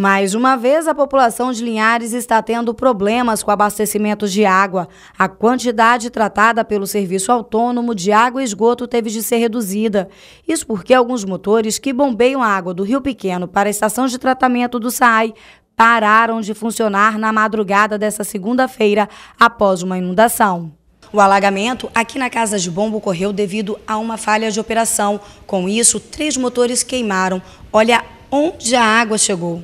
Mais uma vez, a população de Linhares está tendo problemas com abastecimentos de água. A quantidade tratada pelo Serviço Autônomo de Água e Esgoto teve de ser reduzida. Isso porque alguns motores que bombeiam a água do Rio Pequeno para a estação de tratamento do SAI pararam de funcionar na madrugada dessa segunda-feira após uma inundação. O alagamento aqui na Casa de Bombo ocorreu devido a uma falha de operação. Com isso, três motores queimaram. Olha onde a água chegou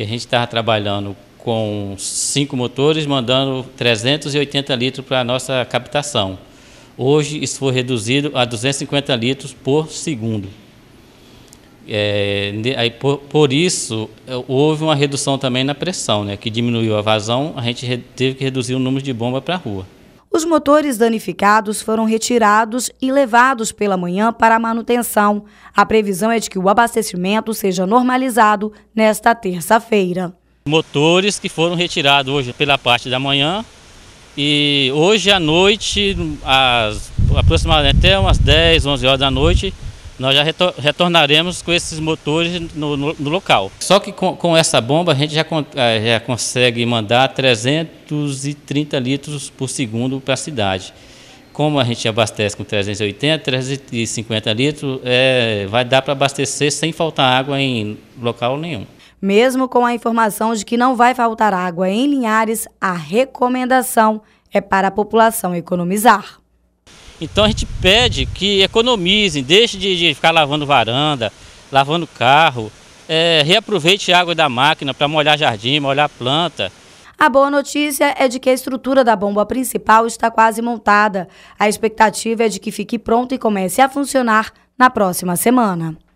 que a gente estava trabalhando com cinco motores, mandando 380 litros para a nossa captação. Hoje isso foi reduzido a 250 litros por segundo. É, aí por, por, isso, é, houve uma redução também na pressão, né, que diminuiu a vazão, a gente teve que reduzir o número de bomba para a rua. Os motores danificados foram retirados e levados pela manhã para manutenção. A previsão é de que o abastecimento seja normalizado nesta terça-feira. Motores que foram retirados hoje pela parte da manhã e hoje à noite, às aproximadamente até umas 10, 11 horas da noite, nós já retornaremos com esses motores no, no, no local. Só que com, com, essa bomba a gente já, eh, já consegue mandar 330 litros por segundo para a cidade. Como a gente abastece com 380, 350 litros, é, vai dar para abastecer sem faltar água em local nenhum. Mesmo com a informação de que não vai faltar água em Linhares, a recomendação é para a população economizar. Então a gente pede que economizem, deixe de, de ficar lavando varanda, lavando carro, é, reaproveite a água da máquina para molhar jardim, molhar planta. A boa notícia é de que a estrutura da bomba principal está quase montada. A expectativa é de que fique pronta e comece a funcionar na próxima semana.